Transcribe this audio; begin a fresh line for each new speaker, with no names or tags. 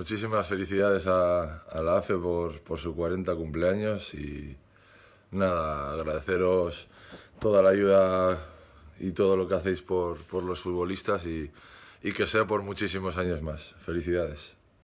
muchísimas felicidades a, la AFE por, su 40 cumpleaños y nada, agradeceros toda la ayuda y todo lo que hacéis por, los futbolistas y que sea por muchísimos años más. Felicidades.